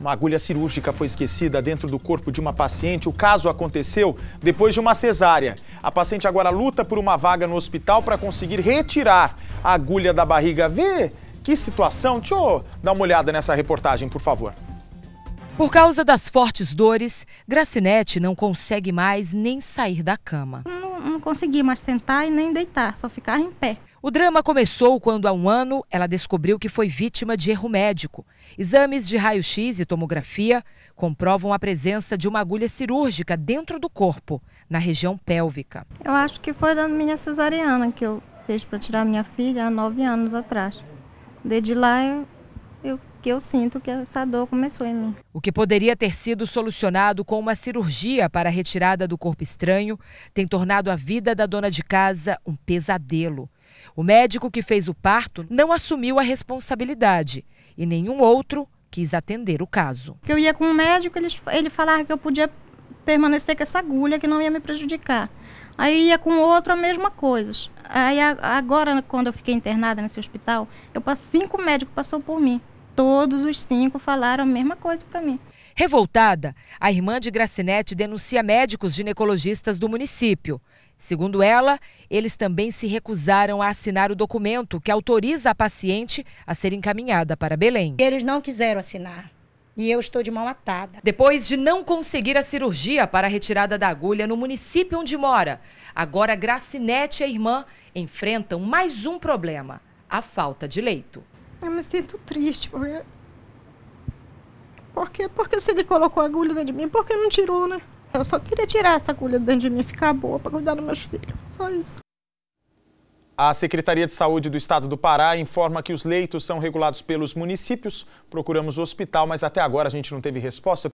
Uma agulha cirúrgica foi esquecida dentro do corpo de uma paciente. O caso aconteceu depois de uma cesárea. A paciente agora luta por uma vaga no hospital para conseguir retirar a agulha da barriga. Vê que situação. Deixa eu dar uma olhada nessa reportagem, por favor. Por causa das fortes dores, Gracinete não consegue mais nem sair da cama não conseguia mais sentar e nem deitar, só ficava em pé. O drama começou quando, há um ano, ela descobriu que foi vítima de erro médico. Exames de raio-x e tomografia comprovam a presença de uma agulha cirúrgica dentro do corpo, na região pélvica. Eu acho que foi da minha cesariana que eu fiz para tirar minha filha há nove anos atrás. Desde lá eu, eu que eu sinto que essa dor começou em mim. O que poderia ter sido solucionado com uma cirurgia para a retirada do corpo estranho tem tornado a vida da dona de casa um pesadelo. O médico que fez o parto não assumiu a responsabilidade e nenhum outro quis atender o caso. Eu ia com o médico, ele, ele falava que eu podia permanecer com essa agulha, que não ia me prejudicar. Aí ia com outro, a mesma coisa. Aí agora, quando eu fiquei internada nesse hospital, eu cinco médicos passou por mim todos os cinco falaram a mesma coisa para mim. Revoltada, a irmã de Gracinete denuncia médicos ginecologistas do município. Segundo ela, eles também se recusaram a assinar o documento que autoriza a paciente a ser encaminhada para Belém. Eles não quiseram assinar. E eu estou de mão atada. Depois de não conseguir a cirurgia para a retirada da agulha no município onde mora, agora Gracinete e a irmã enfrentam mais um problema: a falta de leito. Eu me sinto triste, porque... Por quê? Porque se ele colocou a agulha dentro de mim, por que não tirou, né? Eu só queria tirar essa agulha dentro de mim e ficar boa para cuidar dos meus filhos. Só isso. A Secretaria de Saúde do Estado do Pará informa que os leitos são regulados pelos municípios. Procuramos o hospital, mas até agora a gente não teve resposta.